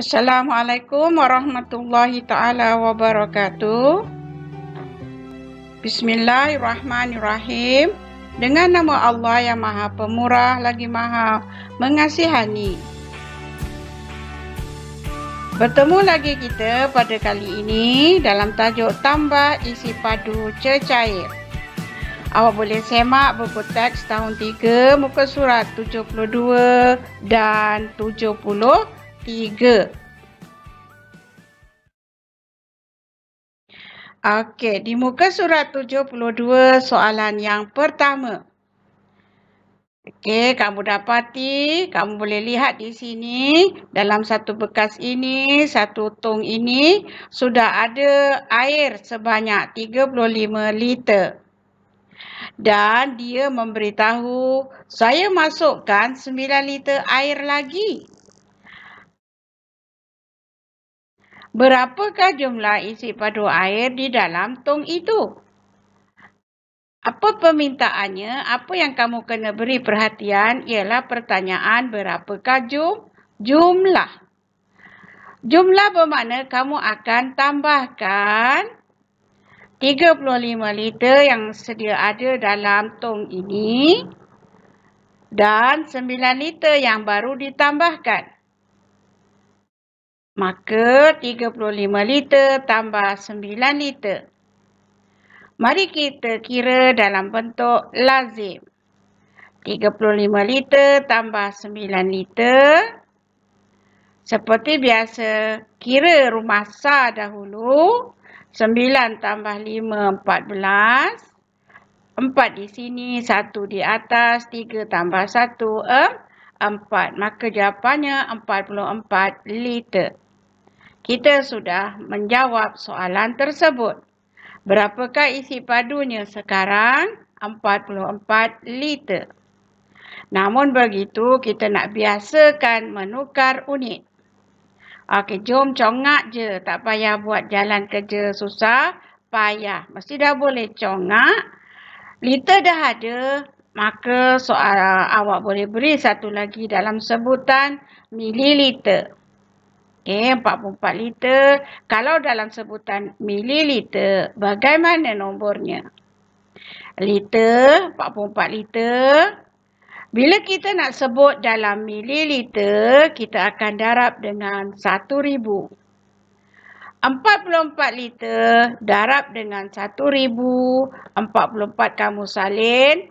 Assalamualaikum warahmatullahi taala wabarakatuh. Bismillahirrahmanirrahim. Dengan nama Allah yang Maha Pemurah lagi Maha Mengasihani. Bertemu lagi kita pada kali ini dalam tajuk Tambah Isi Padu Cecair. Awak boleh semak buku teks tahun 3 muka surat 72 dan 73. 一个。Okey, di muka surat 72 soalan yang pertama. Okey, kamu dapati, kamu boleh lihat di sini dalam satu bekas ini, satu tong ini sudah ada air sebanyak 35 liter. Dan dia memberitahu saya masukkan 9 liter air lagi. Berapakah jumlah isi padu air di dalam tong itu? Apa permintaannya? Apa yang kamu kena beri perhatian ialah pertanyaan berapakah jum jumlah? Jumlah bermakna kamu akan tambahkan 35 liter yang sedia ada dalam tong ini dan 9 liter yang baru ditambahkan. Maka 35 liter tambah 9 liter. Mari kita kira dalam bentuk lazim. 35 liter tambah 9 liter. Seperti biasa, kira rumah sah dahulu. 9 tambah 5, 14. 4 di sini, 1 di atas, 3 tambah 1, 4. Maka jawapannya 44 liter. Kita sudah menjawab soalan tersebut. Berapakah isi padunya sekarang? 44 liter. Namun begitu, kita nak biasakan menukar unit. Okey, jom congak je. Tak payah buat jalan kerja susah. Payah. Mesti dah boleh congak. Liter dah ada. Maka soal awak boleh beri satu lagi dalam sebutan mililiter. Okay, eh, 44 liter. Kalau dalam sebutan mililiter, bagaimana nombornya? Liter, 44 liter. Bila kita nak sebut dalam mililiter, kita akan darab dengan 1,000. 44 liter darab dengan 1,000. 44 kamu salin.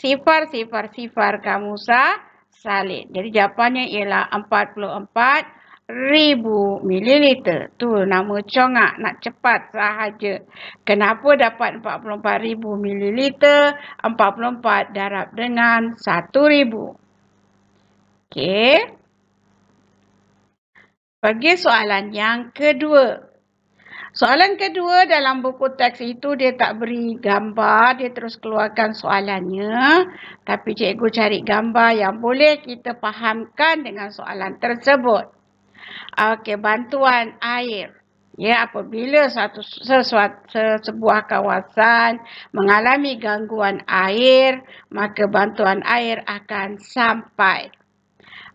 Sifar, sifar, sifar kamu sah salin. Jadi jawapannya ialah 44 liter. Ribu mililiter Tu nama congak nak cepat sahaja. Kenapa dapat 44,000 ml? 44 darab dengan ribu. Okey. Bagi soalan yang kedua. Soalan kedua dalam buku teks itu dia tak beri gambar, dia terus keluarkan soalannya. Tapi cikgu cari gambar yang boleh kita fahamkan dengan soalan tersebut. Okey, bantuan air. Ya, apabila satu sesuatu, sebuah kawasan mengalami gangguan air, maka bantuan air akan sampai.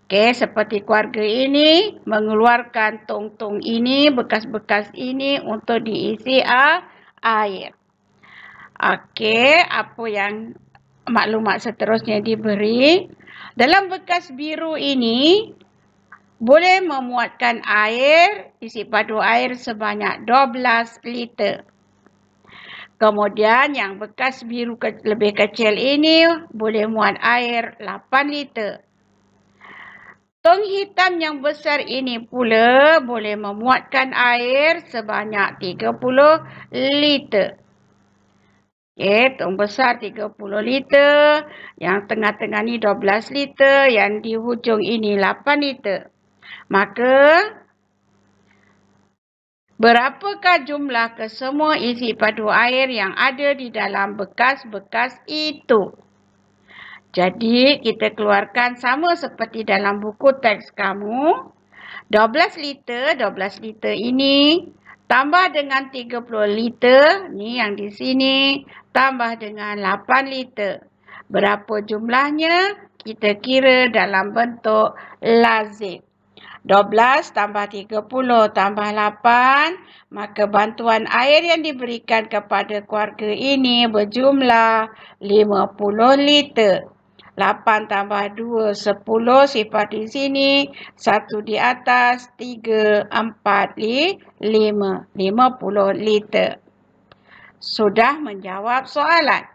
Okey, seperti keluarga ini mengeluarkan tong-tong ini, bekas-bekas ini untuk diisi uh, air. Okey, apa yang maklumat seterusnya diberi? Dalam bekas biru ini, boleh memuatkan air, isi padu air sebanyak 12 liter. Kemudian yang bekas biru ke- lebih kecil ini boleh muat air 8 liter. Tong hitam yang besar ini pula boleh memuatkan air sebanyak 30 liter. Okey, tong besar 30 liter, yang tengah-tengah ini 12 liter, yang di hujung ini 8 liter. Maka, berapakah jumlah kesemua isi padu air yang ada di dalam bekas-bekas itu? Jadi, kita keluarkan sama seperti dalam buku teks kamu. 12 liter, 12 liter ini tambah dengan 30 liter, ni yang di sini, tambah dengan 8 liter. Berapa jumlahnya? Kita kira dalam bentuk lazim. 12 tambah 30 tambah 8. Maka bantuan air yang diberikan kepada keluarga ini berjumlah 50 liter. 8 tambah 2, 10 sifat di sini. 1 di atas, 3, 4, 5, 50 liter. Sudah menjawab soalan.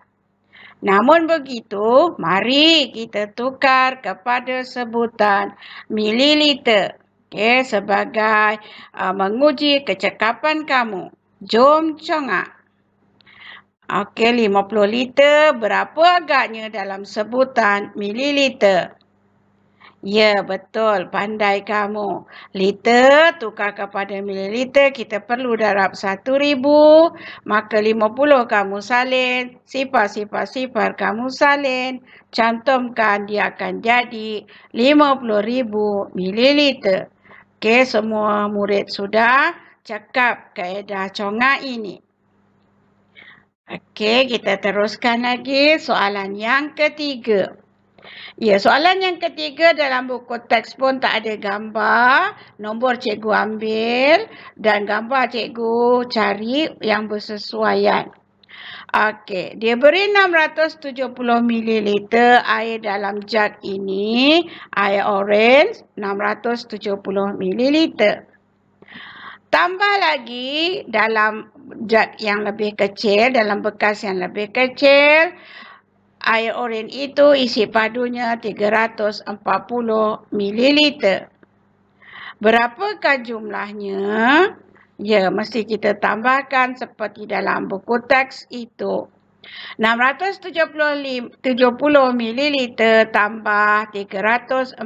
Namun begitu, mari kita tukar kepada sebutan mililiter okay, sebagai uh, menguji kecekapan kamu. Jom congak. Okey, 50 liter berapa agaknya dalam sebutan mililiter? Ya, betul. Pandai kamu. Liter tukar kepada mililiter, kita perlu darab 1,000. Maka 50 kamu salin. Sipar, sipar, sipar kamu salin. Cantumkan, dia akan jadi 50,000 mililiter. Okey, semua murid sudah cakap kaedah congak ini. Okey, kita teruskan lagi soalan yang ketiga. Ya, soalan yang ketiga dalam buku teks pun tak ada gambar. Nombor cikgu ambil dan gambar cikgu cari yang bersesuaian. Okey, dia beri 670 ml air dalam jug ini, air orange 670 ml. Tambah lagi dalam jug yang lebih kecil, dalam bekas yang lebih kecil, air orange itu isi padunya 340 ml. Berapakah jumlahnya? Ya, mesti kita tambahkan seperti dalam buku teks itu. 670 ml tambah 340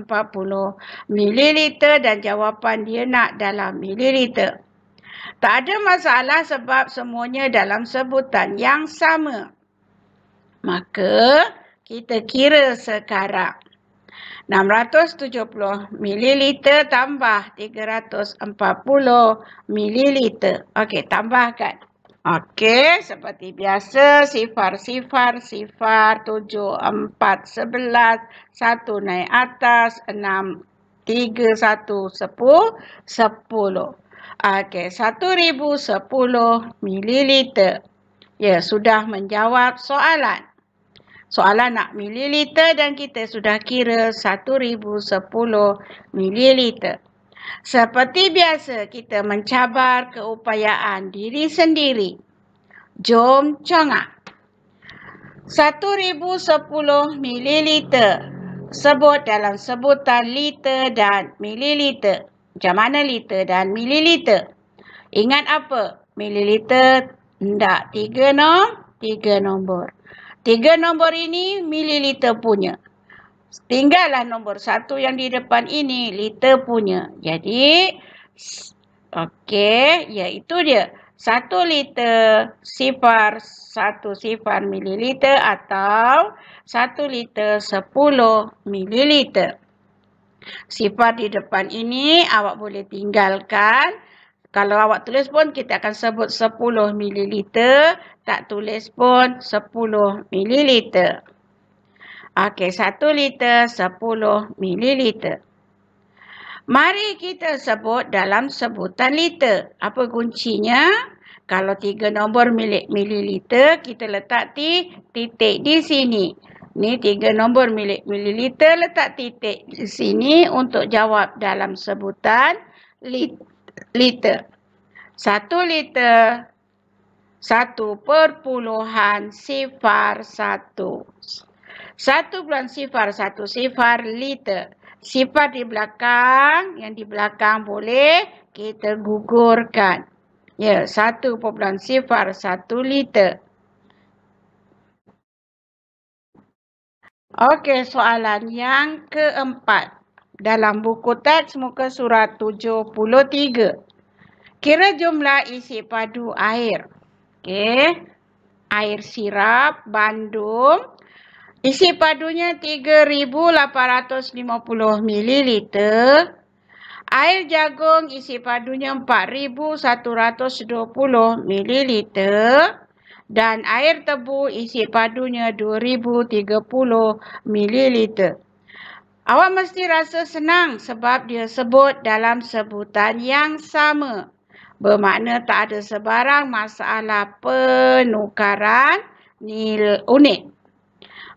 ml dan jawapan dia nak dalam ml. Tak ada masalah sebab semuanya dalam sebutan yang sama. Maka kita kira sekarang. 670 ml tambah 340 ml. Okey, tambahkan. Okey, seperti biasa, sifar, sifar, sifar, 7, 4, 11, 1 naik atas, 6, 3, 1, 10, 10. Okey, sepuluh mililiter, Ya, sudah menjawab soalan. Soalan nak mililiter dan kita sudah kira 1010 mililiter. Seperti biasa, kita mencabar keupayaan diri sendiri. Jom congak. 1010 mililiter. Sebut dalam sebutan liter dan mililiter. Macam mana liter dan mililiter? Ingat apa? Mililiter tidak tiga nombor. Tiga nombor. Tiga nombor ini mililiter punya. Tinggallah nombor satu yang di depan ini liter punya. Jadi, okey, iaitu dia. Satu liter sifar, satu sifar mililiter atau satu liter sepuluh mililiter. Sifar di depan ini awak boleh tinggalkan. Kalau awak tulis pun kita akan sebut 10 ml tak tulis pun 10 ml. Okey, 1 liter 10 ml. Mari kita sebut dalam sebutan liter. Apa kuncinya? Kalau tiga nombor milik mililiter, kita letak ti, titik di sini. Ni tiga nombor milik mililiter, letak titik di sini untuk jawab dalam sebutan liter. Satu liter, satu perpuluhan sifar satu. Satu bulan sifar satu sifar liter. Sifar di belakang, yang di belakang boleh kita gugurkan. Ya, satu perpuluhan sifar satu liter. Okey, soalan yang keempat. Dalam buku teks muka surat 73. Kira jumlah isi padu air. Okey. Air sirap bandung. Isi padunya 3,850 ml. Air jagung isi padunya 4,120 ml. Dan air tebu isi padunya 2,030 ml. Awak mesti rasa senang sebab dia sebut dalam sebutan yang sama bermakna tak ada sebarang masalah penukaran nil unit.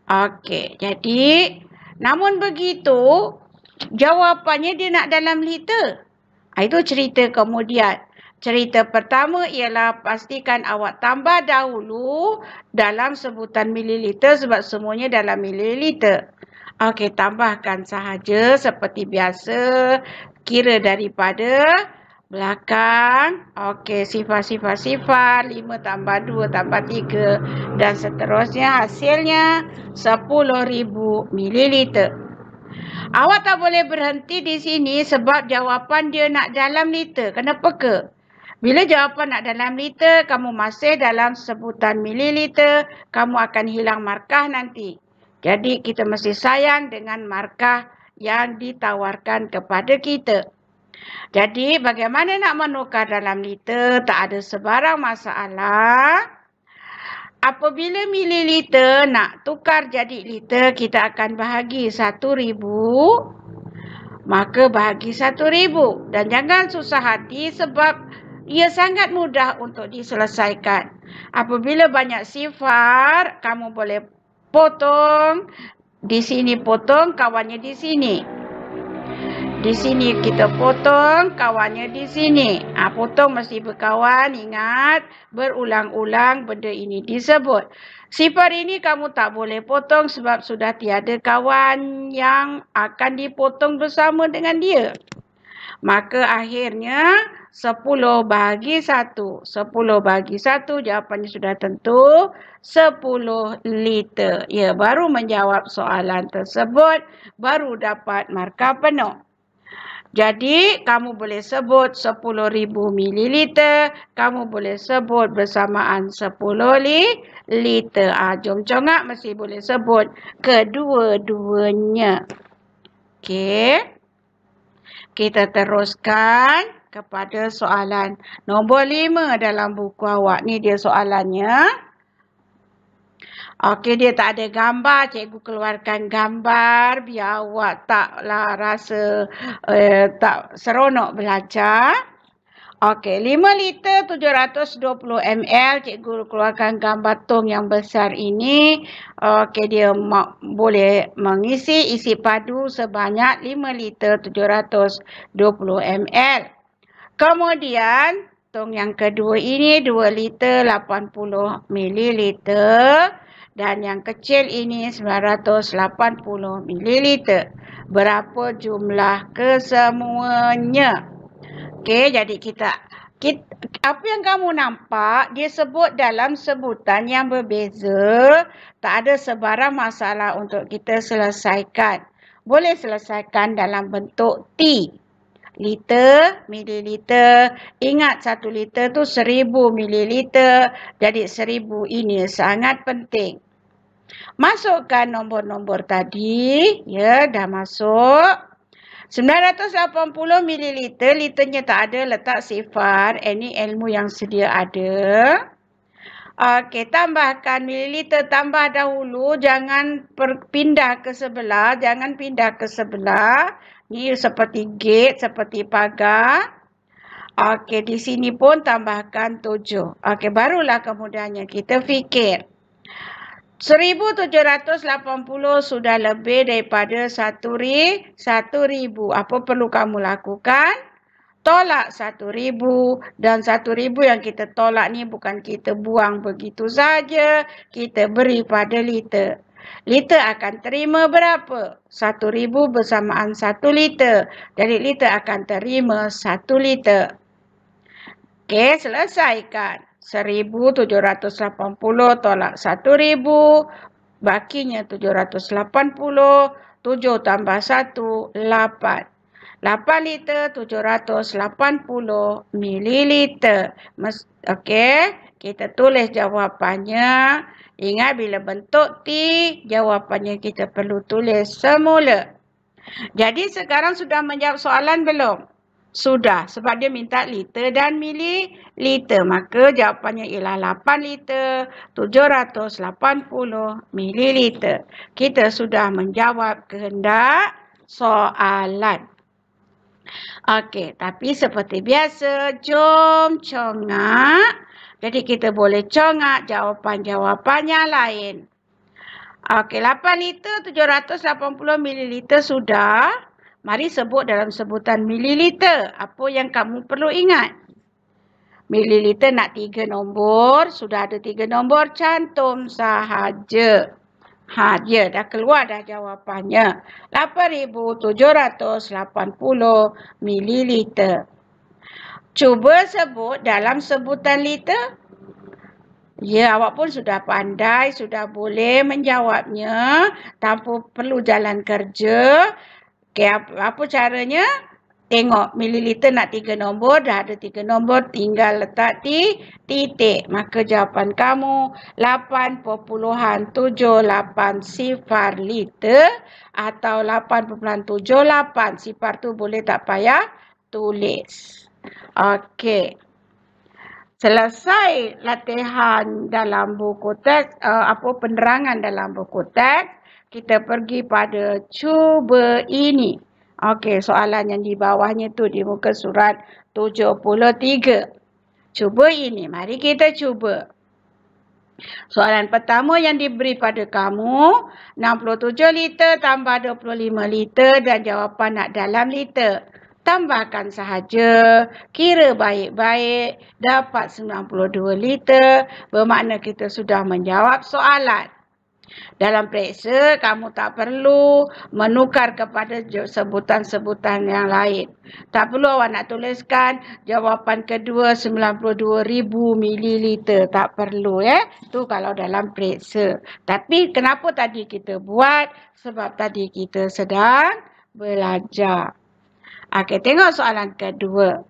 Okey, jadi namun begitu jawapannya dia nak dalam liter. Ah, itu cerita kemudian. Cerita pertama ialah pastikan awak tambah dahulu dalam sebutan mililiter sebab semuanya dalam mililiter. Okey, tambahkan sahaja seperti biasa kira daripada Belakang. Okey, sifar, sifar, sifar. 5 tambah 2 tambah 3. Dan seterusnya hasilnya 10,000 ml. Awak tak boleh berhenti di sini sebab jawapan dia nak dalam liter. Kenapa ke? Bila jawapan nak dalam liter, kamu masih dalam sebutan mililiter, kamu akan hilang markah nanti. Jadi kita mesti sayang dengan markah yang ditawarkan kepada kita. Jadi bagaimana nak menukar dalam liter? Tak ada sebarang masalah. Apabila mililiter nak tukar jadi liter, kita akan bahagi 1,000. Maka bahagi 1,000. Dan jangan susah hati sebab ia sangat mudah untuk diselesaikan. Apabila banyak sifar, kamu boleh potong. Di sini potong, kawannya di sini. Di sini. Di sini kita potong kawannya di sini. Ha, potong mesti berkawan. Ingat berulang-ulang benda ini disebut. Sifar ini kamu tak boleh potong sebab sudah tiada kawan yang akan dipotong bersama dengan dia. Maka akhirnya 10 bagi 1. 10 bagi 1 jawapannya sudah tentu 10 liter. Ya baru menjawab soalan tersebut baru dapat markah penuh. Jadi, kamu boleh sebut 10,000 ml. Kamu boleh sebut bersamaan 10 li liter. Ha, jom congak, mesti boleh sebut kedua-duanya. Okey. Kita teruskan kepada soalan nombor 5 dalam buku awak. Ni dia soalannya. Okey, dia tak ada gambar. Cikgu keluarkan gambar biar awak taklah rasa uh, tak seronok belajar. Okey, 5 liter 720 ml. Cikgu keluarkan gambar tong yang besar ini. Okey, dia boleh mengisi isi padu sebanyak 5 liter 720 ml. Kemudian, tong yang kedua ini 2 liter 80 ml dan yang kecil ini 980 ml. Berapa jumlah kesemuanya? Okey, jadi kita, kita apa yang kamu nampak dia sebut dalam sebutan yang berbeza, tak ada sebarang masalah untuk kita selesaikan. Boleh selesaikan dalam bentuk T. Liter, mililiter. Ingat satu liter tu seribu mililiter. Jadi seribu ini sangat penting. Masukkan nombor-nombor tadi. Ya, dah masuk. 980 ml. Liternya tak ada. Letak sifar. Ini ilmu yang sedia ada. Okey, tambahkan mililiter. Tambah dahulu. Jangan pindah ke sebelah. Jangan pindah ke sebelah. Ini seperti gate, seperti pagar. Okey, di sini pun tambahkan tujuh. Okey, barulah kemudiannya kita fikir. 1780 sudah lebih daripada 1 ri, 1 ribu. Apa perlu kamu lakukan? Tolak 1 ribu dan 1 ribu yang kita tolak ni bukan kita buang begitu saja. Kita beri pada liter. Liter akan terima berapa? 1 ribu bersamaan 1 liter. Jadi liter akan terima 1 liter. Okey, selesaikan. 1780 tolak 1000 bakinya 780 tujuh tambah satu lapan. 8 liter 780 mililiter. Okey, kita tulis jawapannya. Ingat bila bentuk T, jawapannya kita perlu tulis semula. Jadi sekarang sudah menjawab soalan belum? Sudah. Sebab dia minta liter dan mili liter. Maka jawapannya ialah 8 liter 780 mililiter. Kita sudah menjawab kehendak soalan. Okey. Tapi seperti biasa, jom congak. Jadi kita boleh congak jawapan-jawapan yang lain. Okey, 8 liter 780 mililiter sudah. Mari sebut dalam sebutan mililiter. Apa yang kamu perlu ingat? Mililiter nak tiga nombor. Sudah ada tiga nombor. Cantum sahaja. Ha, dia dah keluar dah jawapannya. 8,780 mililiter. Cuba sebut dalam sebutan liter. Ya, awak pun sudah pandai, sudah boleh menjawabnya tanpa perlu jalan kerja. Okey, apa, apa caranya? Tengok mililiter nak tiga nombor, dah ada tiga nombor, tinggal letak di titik. Maka jawapan kamu 8.78 sifar liter atau 8.78 sifar tu boleh tak payah tulis. Okey. Selesai latihan dalam buku teks, uh, apa penerangan dalam buku teks kita pergi pada cuba ini. Okey, soalan yang di bawahnya tu di muka surat 73. Cuba ini, mari kita cuba. Soalan pertama yang diberi pada kamu, 67 liter tambah 25 liter dan jawapan nak dalam liter. Tambahkan sahaja, kira baik-baik, dapat 92 liter, bermakna kita sudah menjawab soalan. Dalam periksa, kamu tak perlu menukar kepada sebutan-sebutan yang lain. Tak perlu awak nak tuliskan jawapan kedua 92,000 mililiter. Tak perlu ya. Eh? Tu kalau dalam periksa. Tapi kenapa tadi kita buat? Sebab tadi kita sedang belajar. Okey, tengok soalan kedua.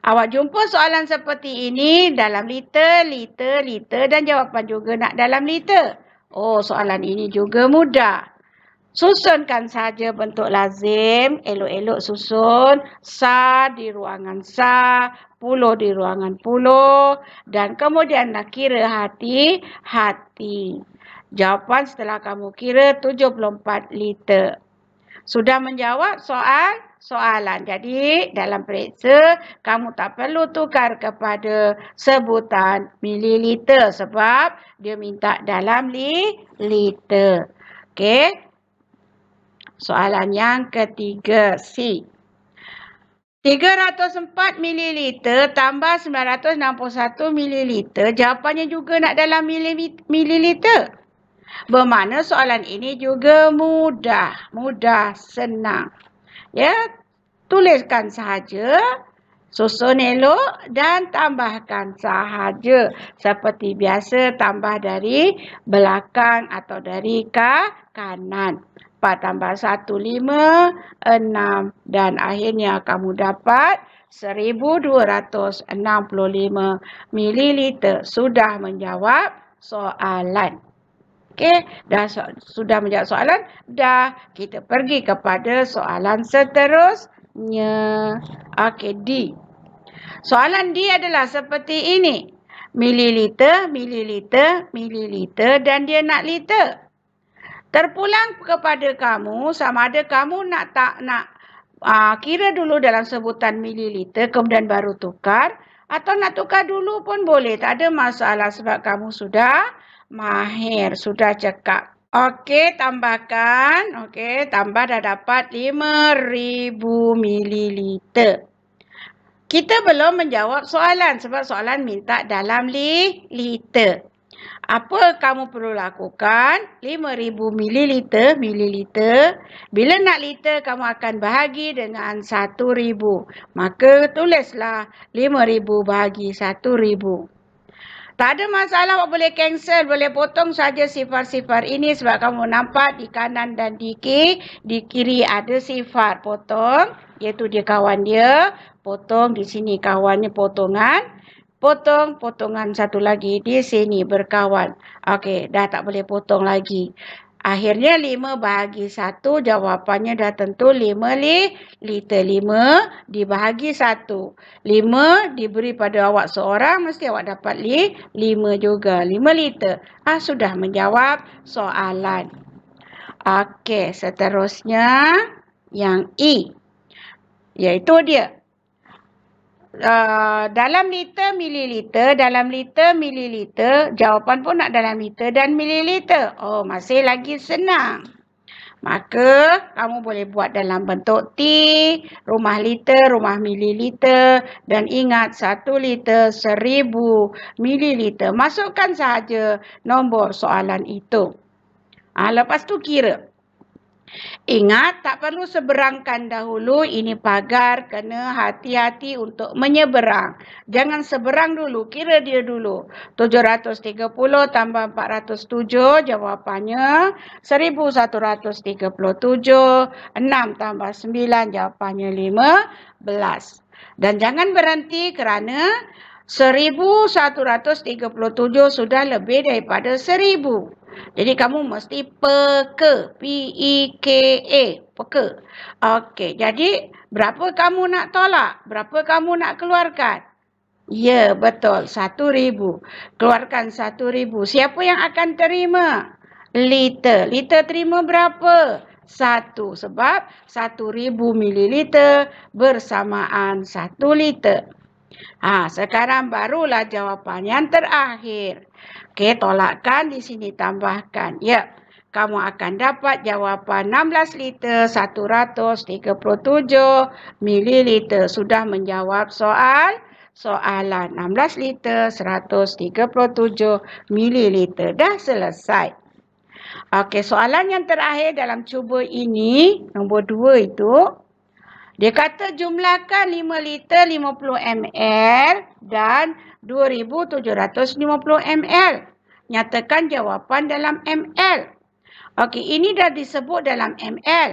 Awak jumpa soalan seperti ini dalam liter, liter, liter dan jawapan juga nak dalam liter. Oh, soalan ini juga mudah. Susunkan saja bentuk lazim. Elok-elok susun. Sa di ruangan sa. Puluh di ruangan puluh. Dan kemudian nak kira hati-hati. Jawapan setelah kamu kira 74 liter. Sudah menjawab soal? soalan. Jadi dalam periksa kamu tak perlu tukar kepada sebutan mililiter sebab dia minta dalam liter. Okey. Soalan yang ketiga C. 304 mililiter tambah 961 mililiter. Jawapannya juga nak dalam mililiter. Bermana soalan ini juga mudah. Mudah, senang ya tuliskan sahaja susun elok dan tambahkan sahaja seperti biasa tambah dari belakang atau dari kanan 4 tambah 1 5 6 dan akhirnya kamu dapat 1265 ml sudah menjawab soalan Okey, dah so sudah menjawab soalan, dah kita pergi kepada soalan seterusnya. Okey, D. Soalan D adalah seperti ini. Mililiter, mililiter, mililiter dan dia nak liter. Terpulang kepada kamu sama ada kamu nak tak nak uh, kira dulu dalam sebutan mililiter kemudian baru tukar. Atau nak tukar dulu pun boleh. Tak ada masalah sebab kamu sudah Mahir sudah cekak. Okey, tambahkan. Okey, tambah dah dapat 5,000 mililiter. Kita belum menjawab soalan sebab soalan minta dalam li liter. Apa kamu perlu lakukan? 5,000 mililiter, mililiter. Bila nak liter, kamu akan bahagi dengan 1,000. Maka tulislah 5,000 bahagi 1,000. Tak ada masalah awak boleh cancel, boleh potong saja sifar-sifar ini sebab kamu nampak di kanan dan di kiri, di kiri ada sifar potong, iaitu dia kawan dia, potong di sini kawannya potongan, potong potongan satu lagi di sini berkawan. Okey, dah tak boleh potong lagi. Akhirnya 5 bahagi 1 jawapannya dah tentu 5 liter 5 dibahagi 1. 5 diberi pada awak seorang mesti awak dapat 5 juga 5 liter. Ah sudah menjawab soalan. Okey, seterusnya yang E. Iaitu dia Ah, dalam liter mililiter, dalam liter mililiter, jawapan pun nak dalam liter dan mililiter. Oh, masih lagi senang. Maka, kamu boleh buat dalam bentuk T, rumah liter, rumah mililiter dan ingat 1 liter 1000 mililiter. Masukkan sahaja nombor soalan itu. Ha, lepas tu kira. Ingat tak perlu seberangkan dahulu ini pagar kena hati-hati untuk menyeberang. Jangan seberang dulu, kira dia dulu. 730 tambah 407 jawapannya 1137. 6 tambah 9 jawapannya 15. Dan jangan berhenti kerana 1137 sudah lebih daripada 1000. Jadi kamu mesti peke P-E-K-A. E, peke. Okey. Jadi berapa kamu nak tolak? Berapa kamu nak keluarkan? Ya, betul. Satu ribu. Keluarkan satu ribu. Siapa yang akan terima? Liter. Liter terima berapa? Satu. Sebab satu ribu mililiter bersamaan satu liter. Ha, sekarang barulah jawapan yang terakhir. Okey, tolakkan di sini tambahkan. Ya, kamu akan dapat jawapan 16 liter 137 mililiter. Sudah menjawab soal? Soalan 16 liter 137 mililiter. Dah selesai. Okey, soalan yang terakhir dalam cuba ini, nombor dua itu, dia kata jumlahkan 5 liter 50 ml dan 2750 ml. Nyatakan jawapan dalam ml. Okey, ini dah disebut dalam ml.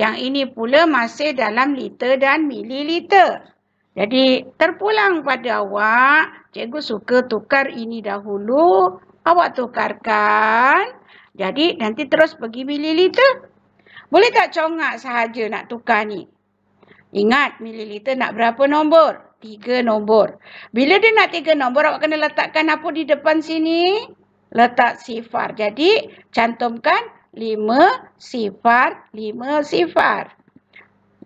Yang ini pula masih dalam liter dan mililiter. Jadi terpulang pada awak, cikgu suka tukar ini dahulu, awak tukarkan. Jadi nanti terus pergi mililiter. Boleh tak congak sahaja nak tukar ni? Ingat mililiter nak berapa nombor? Tiga nombor. Bila dia nak tiga nombor, awak kena letakkan apa di depan sini? Letak sifar. Jadi, cantumkan lima sifar, lima sifar.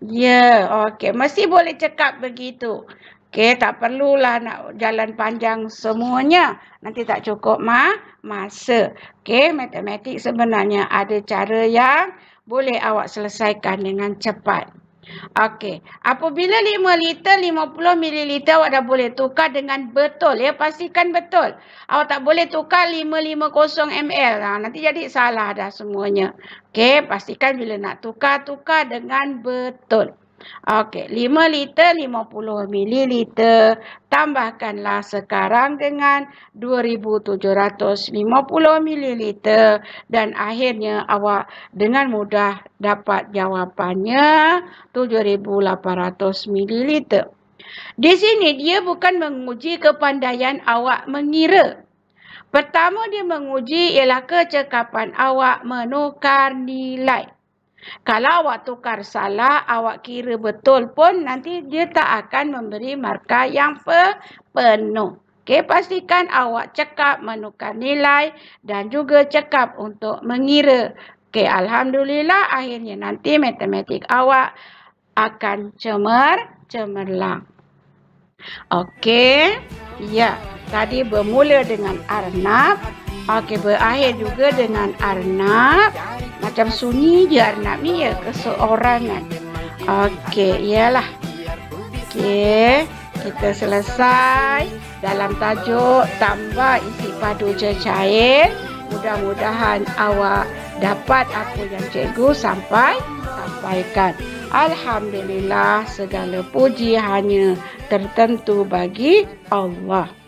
Ya, yeah, okey. masih boleh cekap begitu. Okey, tak perlulah nak jalan panjang semuanya. Nanti tak cukup ma masa. Okey, matematik sebenarnya ada cara yang boleh awak selesaikan dengan cepat. Okey. Apabila 5 liter 50 mililiter awak dah boleh tukar dengan betul. Ya pastikan betul. Awak tak boleh tukar 550 ml. Ha, nanti jadi salah dah semuanya. Okey. Pastikan bila nak tukar, tukar dengan betul. Okey, 5 liter 50 mililiter. Tambahkanlah sekarang dengan 2750 mililiter. Dan akhirnya awak dengan mudah dapat jawapannya 7800 mililiter. Di sini dia bukan menguji kepandaian awak mengira. Pertama dia menguji ialah kecekapan awak menukar nilai. Kalau awak tukar salah, awak kira betul pun nanti dia tak akan memberi markah yang penuh. Okay, pastikan awak cekap menukar nilai dan juga cekap untuk mengira. Okay, Alhamdulillah akhirnya nanti matematik awak akan cemer, cemerlang. Okey, ya. Tadi bermula dengan Arnab. Okey, berakhir juga dengan Arnab. Macam sunyi je Arnab ni ya, keseorangan. Okey, iyalah. Okey, kita selesai dalam tajuk tambah isi padu je cair. Mudah-mudahan awak dapat apa yang cikgu sampai sampaikan. Alhamdulillah segala puji hanya tertentu bagi Allah.